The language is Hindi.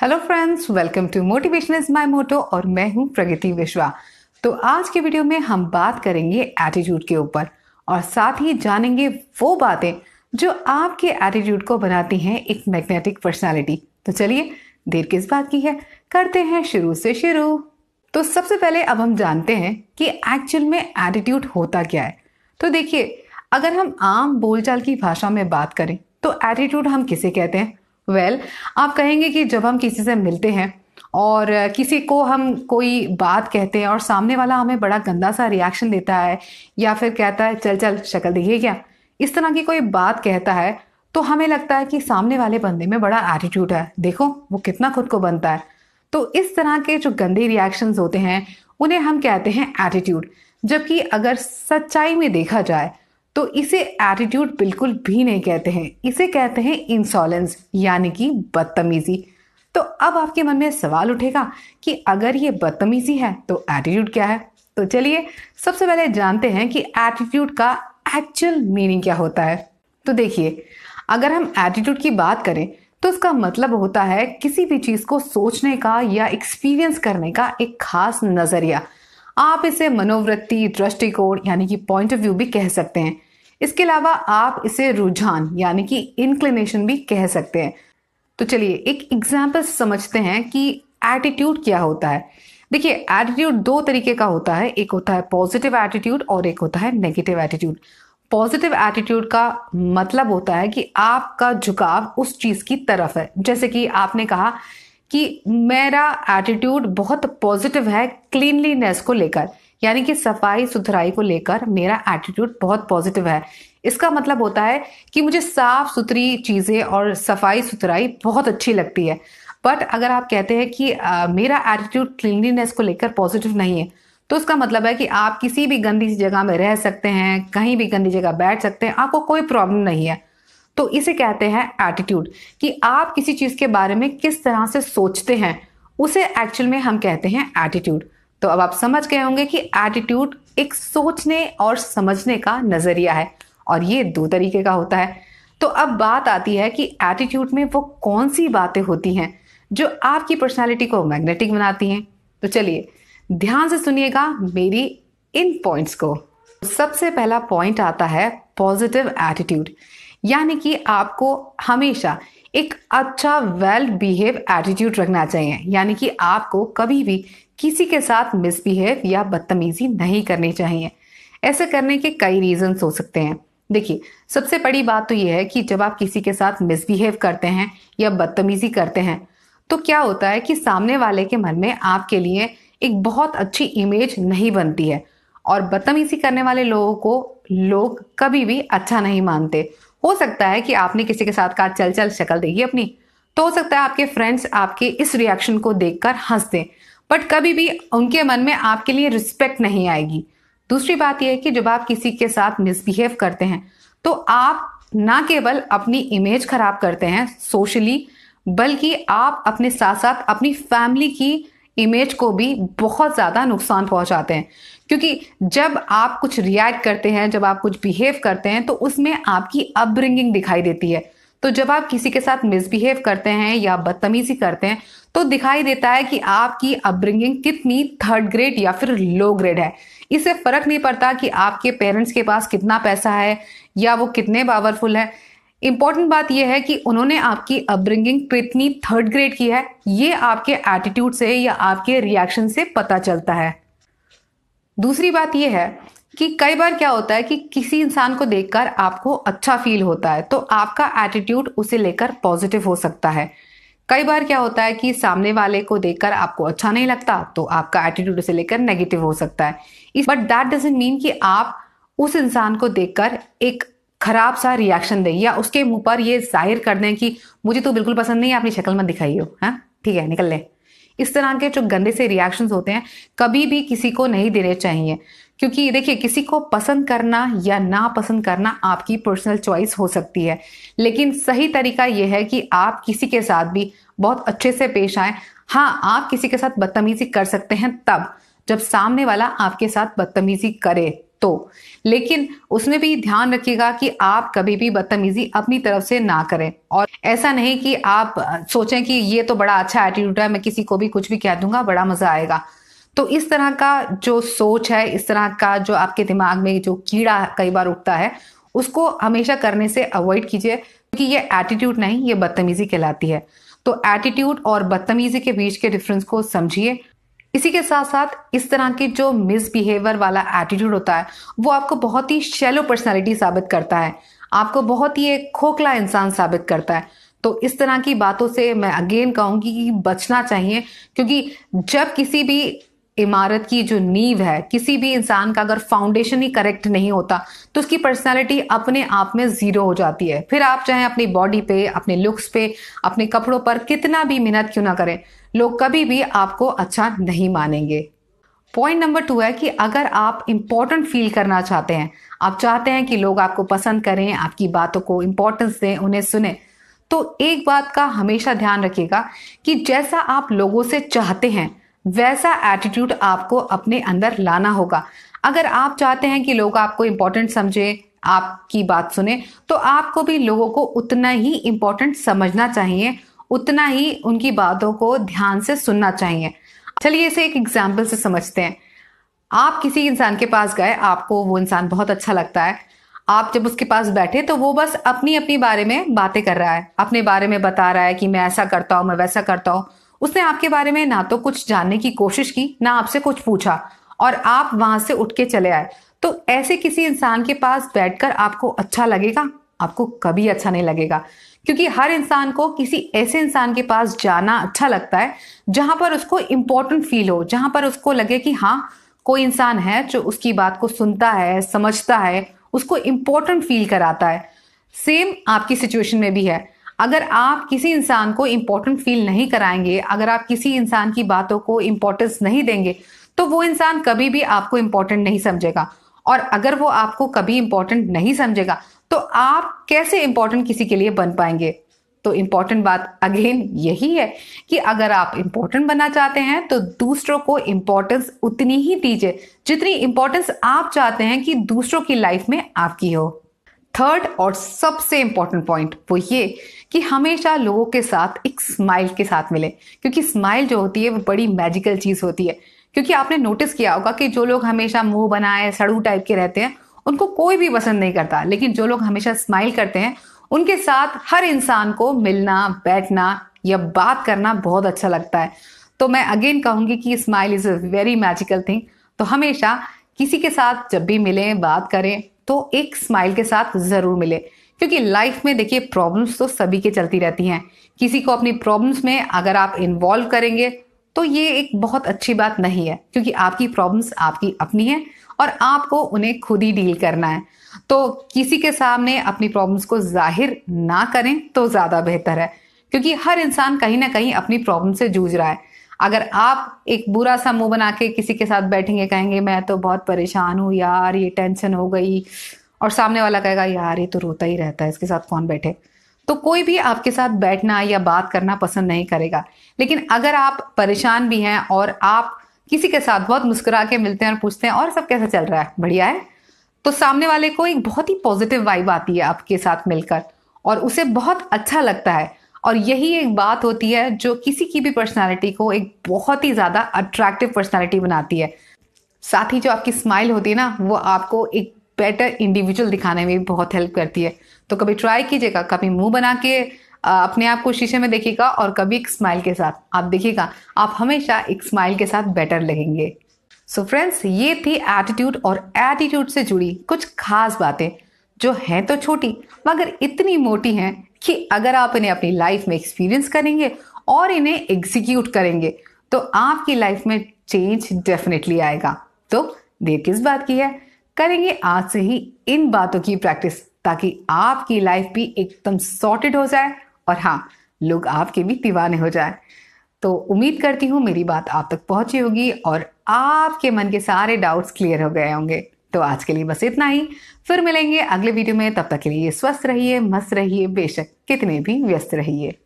Hello friends welcome to motivation is my motto और मैं हूं प्रगति विश्वा तो आज के वीडियो में हम बात करेंगे एटीट्यूड के ऊपर और साथ ही जानेंगे वो बातें जो आपके एटीट्यूड को बनाती हैं एक मैग्नेटिक पर्सनालिटी तो चलिए देर किस बात की है करते हैं शुरू से शुरू तो सबसे पहले अब हम जानते हैं कि एक्चुअल में एटीट्यूड होता क्या है तो देखिए अगर हम आम बोलचाल की भाषा में बात करें तो एटीट्यूड हम किसे कहते हैं वेल well, आप कहेंगे कि जब हम किसी से मिलते हैं और किसी को हम कोई बात कहते हैं और सामने वाला हमें बड़ा गंदा सा रिएक्शन देता है या फिर कहता है चल चल शक्ल देखिए क्या इस तरह की कोई बात कहता है तो हमें लगता है कि सामने वाले बंदे में बड़ा एटीट्यूड है देखो वो कितना खुद को बनता है तो इस तरह के जो गंदे रिएक्शन होते हैं उन्हें हम कहते हैं एटीट्यूड जबकि अगर सच्चाई में देखा जाए तो इसे एटीट्यूड बिल्कुल भी नहीं कहते हैं इसे कहते हैं इंसॉलेंस यानी कि बदतमीज़ी तो अब आपके मन में सवाल उठेगा कि अगर ये बदतमीज़ी है तो एटीट्यूड क्या है तो चलिए सबसे पहले जानते हैं कि एटीट्यूड का एक्चुअल मीनिंग क्या होता है तो देखिए अगर हम एटीट्यूड की बात करें तो इसका मतलब होता है किसी भी चीज़ को सोचने का या एक्सपीरियंस करने का एक खास नज़रिया आप इसे मनोवृत्ति दृष्टिकोण यानी कि पॉइंट ऑफ व्यू भी कह सकते हैं इसके अलावा आप इसे रुझान यानी कि इंक्लिनेशन भी कह सकते हैं तो चलिए एक एग्जाम्पल समझते हैं कि एटीट्यूड क्या होता है देखिए एटीट्यूड दो तरीके का होता है एक होता है पॉजिटिव एटीट्यूड और एक होता है नेगेटिव एटीट्यूड पॉजिटिव एटीट्यूड का मतलब होता है कि आपका झुकाव उस चीज़ की तरफ है जैसे कि आपने कहा कि मेरा एटीट्यूड बहुत पॉजिटिव है क्लीनलीनेस को लेकर यानी कि सफाई सुथराई को लेकर मेरा एटीट्यूड बहुत पॉजिटिव है इसका मतलब होता है कि मुझे साफ सुथरी चीज़ें और सफाई सुथराई बहुत अच्छी लगती है बट अगर आप कहते हैं कि आ, मेरा एटीट्यूड क्लिनलीनेस को लेकर पॉजिटिव नहीं है तो उसका मतलब है कि आप किसी भी गंदी जगह में रह सकते हैं कहीं भी गंदी जगह बैठ सकते हैं आपको कोई प्रॉब्लम नहीं है तो इसे कहते हैं एटीट्यूड कि आप किसी चीज़ के बारे में किस तरह से सोचते हैं उसे एक्चुअल में हम कहते हैं एटीट्यूड तो अब आप समझ गए होंगे कि एटीट्यूड एक सोचने और समझने का नजरिया है और ये दो तरीके का होता है तो अब बात आती है कि एटीट्यूड में वो कौन सी बातें होती हैं जो आपकी पर्सनालिटी को मैग्नेटिक बनाती हैं तो चलिए ध्यान से सुनिएगा मेरी इन पॉइंट्स को सबसे पहला पॉइंट आता है पॉजिटिव एटीट्यूड यानी कि आपको हमेशा एक अच्छा वेल बिहेव एटीट्यूड रखना चाहिए यानी कि आपको कभी भी किसी के साथ मिसबिहेव या बदतमीजी नहीं करनी चाहिए ऐसे करने के कई रीजंस हो सकते हैं देखिए सबसे बड़ी बात तो यह है कि जब आप किसी के साथ मिसबिहेव करते हैं या बदतमीजी करते हैं तो क्या होता है कि सामने वाले के मन में आपके लिए एक बहुत अच्छी इमेज नहीं बनती है और बदतमीजी करने वाले लोगों को लोग कभी भी अच्छा नहीं मानते हो सकता है कि आपने किसी के साथ कहा चल चल शक्ल देगी अपनी तो हो सकता है आपके फ्रेंड्स आपके इस रिएक्शन को देखकर हंस दें बट कभी भी उनके मन में आपके लिए रिस्पेक्ट नहीं आएगी दूसरी बात यह है कि जब आप किसी के साथ मिसबिहेव करते हैं तो आप ना केवल अपनी इमेज खराब करते हैं सोशली बल्कि आप अपने साथ साथ अपनी फैमिली की इमेज को भी बहुत ज़्यादा नुकसान पहुंचाते हैं क्योंकि जब आप कुछ रिएक्ट करते हैं जब आप कुछ बिहेव करते हैं तो उसमें आपकी अपब्रिंगिंग दिखाई देती है तो जब आप किसी के साथ मिसबिहेव करते हैं या बदतमीजी करते हैं तो दिखाई देता है कि आपकी अपब्रिंगिंग कितनी थर्ड ग्रेड या फिर लो ग्रेड है इससे फर्क नहीं पड़ता कि आपके पेरेंट्स के पास कितना पैसा है या वो कितने पावरफुल है इंपॉर्टेंट बात यह है कि उन्होंने आपकी अपब्रिंगिंग कितनी थर्ड ग्रेड की है ये आपके एटीट्यूड से या आपके रिएक्शन से पता चलता है दूसरी बात यह है कि कई बार क्या होता है कि किसी इंसान को देखकर आपको अच्छा फील होता है तो आपका एटीट्यूड उसे लेकर पॉजिटिव हो सकता है कई बार क्या होता है कि सामने वाले को देखकर आपको अच्छा नहीं लगता तो आपका एटीट्यूड उसे लेकर नेगेटिव हो सकता है बट दैट डजेंट मीन कि आप उस इंसान को देखकर एक खराब सा रिएक्शन दें या उसके मुंह पर ये जाहिर कर दें कि मुझे तो बिल्कुल पसंद नहीं है अपनी शक्ल मत दिखाई हो है हाँ? ठीक है निकल लें इस तरह के जो गंदे से रिएक्शंस होते हैं कभी भी किसी को नहीं देने चाहिए क्योंकि देखिए किसी को पसंद करना या ना पसंद करना आपकी पर्सनल चॉइस हो सकती है लेकिन सही तरीका यह है कि आप किसी के साथ भी बहुत अच्छे से पेश आए हाँ आप किसी के साथ बदतमीजी कर सकते हैं तब जब सामने वाला आपके साथ बदतमीजी करे तो लेकिन उसमें भी ध्यान रखिएगा कि आप कभी भी बदतमीजी अपनी तरफ से ना करें और ऐसा नहीं कि आप सोचें कि ये तो बड़ा अच्छा एटीट्यूड है मैं किसी को भी कुछ भी कह दूंगा बड़ा मजा आएगा तो इस तरह का जो सोच है इस तरह का जो आपके दिमाग में जो कीड़ा कई बार उठता है उसको हमेशा करने से अवॉइड कीजिए क्योंकि ये एटीट्यूड नहीं ये बदतमीजी कहलाती है तो एटीट्यूड और बदतमीजी के बीच के डिफरेंस को समझिए इसी के साथ साथ इस तरह के जो मिसबिहेवियर वाला एटीट्यूड होता है वो आपको बहुत ही शेलो पर्सनैलिटी साबित करता है आपको बहुत ही एक खोखला इंसान साबित करता है तो इस तरह की बातों से मैं अगेन कहूंगी कि बचना चाहिए क्योंकि जब किसी भी इमारत की जो नींव है किसी भी इंसान का अगर फाउंडेशन ही करेक्ट नहीं होता तो उसकी पर्सनैलिटी अपने आप में ज़ीरो हो जाती है फिर आप चाहे अपनी बॉडी पे अपने लुक्स पे अपने कपड़ों पर कितना भी मेहनत क्यों ना करें लोग कभी भी आपको अच्छा नहीं मानेंगे पॉइंट नंबर टू है कि अगर आप इम्पोर्टेंट फील करना चाहते हैं आप चाहते हैं कि लोग आपको पसंद करें आपकी बातों को इम्पोर्टेंस दें उन्हें सुने तो एक बात का हमेशा ध्यान रखिएगा कि जैसा आप लोगों से चाहते हैं वैसा एटीट्यूड आपको अपने अंदर लाना होगा अगर आप चाहते हैं कि लोग आपको इंपॉर्टेंट समझे आपकी बात सुने तो आपको भी लोगों को उतना ही इम्पोर्टेंट समझना चाहिए उतना ही उनकी बातों को ध्यान से सुनना चाहिए चलिए इसे एक एग्जाम्पल से समझते हैं आप किसी इंसान के पास गए आपको वो इंसान बहुत अच्छा लगता है आप जब उसके पास बैठे तो वो बस अपनी अपनी बारे में बातें कर रहा है अपने बारे में बता रहा है कि मैं ऐसा करता हूँ मैं वैसा करता हूँ उसने आपके बारे में ना तो कुछ जानने की कोशिश की ना आपसे कुछ पूछा और आप वहां से उठ के चले आए तो ऐसे किसी इंसान के पास बैठकर आपको अच्छा लगेगा आपको कभी अच्छा नहीं लगेगा क्योंकि हर इंसान को किसी ऐसे इंसान के पास जाना अच्छा लगता है जहां पर उसको इंपॉर्टेंट फील हो जहां पर उसको लगे कि हाँ कोई इंसान है जो उसकी बात को सुनता है समझता है उसको इम्पोर्टेंट फील कराता है सेम आपकी सिचुएशन में भी है अगर आप किसी इंसान को इम्पोर्टेंट फील नहीं कराएंगे अगर आप किसी इंसान की बातों को इम्पोर्टेंस नहीं देंगे तो वो इंसान कभी भी आपको इम्पोर्टेंट नहीं समझेगा और अगर वो आपको कभी इम्पोर्टेंट नहीं समझेगा तो आप कैसे इम्पोर्टेंट किसी के लिए बन पाएंगे तो इम्पोर्टेंट बात अगेन यही है कि अगर आप इम्पोर्टेंट बनना चाहते हैं तो दूसरों को इम्पोर्टेंस उतनी ही दीजिए जितनी इम्पोर्टेंस आप चाहते हैं कि दूसरों की लाइफ में आपकी हो थर्ड और सबसे इंपॉर्टेंट पॉइंट वो ये कि हमेशा लोगों के साथ एक स्माइल के साथ मिले क्योंकि स्माइल जो होती है वो बड़ी मैजिकल चीज़ होती है क्योंकि आपने नोटिस किया होगा कि जो लोग हमेशा मुंह बनाए सड़ू टाइप के रहते हैं उनको कोई भी पसंद नहीं करता लेकिन जो लोग हमेशा स्माइल करते हैं उनके साथ हर इंसान को मिलना बैठना या बात करना बहुत अच्छा लगता है तो मैं अगेन कहूंगी कि smile is a very magical thing तो हमेशा किसी के साथ जब भी मिलें बात करें तो एक स्माइल के साथ ज़रूर मिले क्योंकि लाइफ में देखिए प्रॉब्लम्स तो सभी के चलती रहती हैं किसी को अपनी प्रॉब्लम्स में अगर आप इन्वॉल्व करेंगे तो ये एक बहुत अच्छी बात नहीं है क्योंकि आपकी प्रॉब्लम्स आपकी अपनी है और आपको उन्हें खुद ही डील करना है तो किसी के सामने अपनी प्रॉब्लम्स को जाहिर ना करें तो ज़्यादा बेहतर है क्योंकि हर इंसान कहीं ना कहीं अपनी प्रॉब्लम से जूझ रहा है अगर आप एक बुरा सा मुंह बना के किसी के साथ बैठेंगे कहेंगे मैं तो बहुत परेशान हूँ यार ये टेंशन हो गई और सामने वाला कहेगा यार ये तो रोता ही रहता है इसके साथ कौन बैठे तो कोई भी आपके साथ बैठना या बात करना पसंद नहीं करेगा लेकिन अगर आप परेशान भी हैं और आप किसी के साथ बहुत मुस्कुरा के मिलते हैं और पूछते हैं और सब कैसा चल रहा है बढ़िया है तो सामने वाले को एक बहुत ही पॉजिटिव वाइब आती है आपके साथ मिलकर और उसे बहुत अच्छा लगता है और यही एक बात होती है जो किसी की भी पर्सनालिटी को एक बहुत ही ज़्यादा अट्रैक्टिव पर्सनालिटी बनाती है साथ ही जो आपकी स्माइल होती है ना वो आपको एक बेटर इंडिविजुअल दिखाने में भी बहुत हेल्प करती है तो कभी ट्राई कीजिएगा कभी मुंह बना के अपने आप को शीशे में देखिएगा और कभी एक स्माइल के साथ आप देखिएगा आप हमेशा एक स्माइल के साथ बेटर लगेंगे सो so फ्रेंड्स ये थी एटीट्यूड और एटीट्यूड से जुड़ी कुछ खास बातें जो हैं तो छोटी मगर इतनी मोटी हैं कि अगर आप इन्हें अपनी लाइफ में एक्सपीरियंस करेंगे और इन्हें एग्जीक्यूट करेंगे तो आपकी लाइफ में चेंज डेफिनेटली आएगा तो देर किस बात की है करेंगे आज से ही इन बातों की प्रैक्टिस ताकि आपकी लाइफ भी एकदम सॉर्टेड हो जाए और हाँ लोग आपके भी दीवाने हो जाए तो उम्मीद करती हूँ मेरी बात आप तक पहुंची होगी और आपके मन के सारे डाउट्स क्लियर हो गए होंगे तो आज के लिए बस इतना ही फिर मिलेंगे अगले वीडियो में तब तक के लिए स्वस्थ रहिए मस्त रहिए बेशक कितने भी व्यस्त रहिए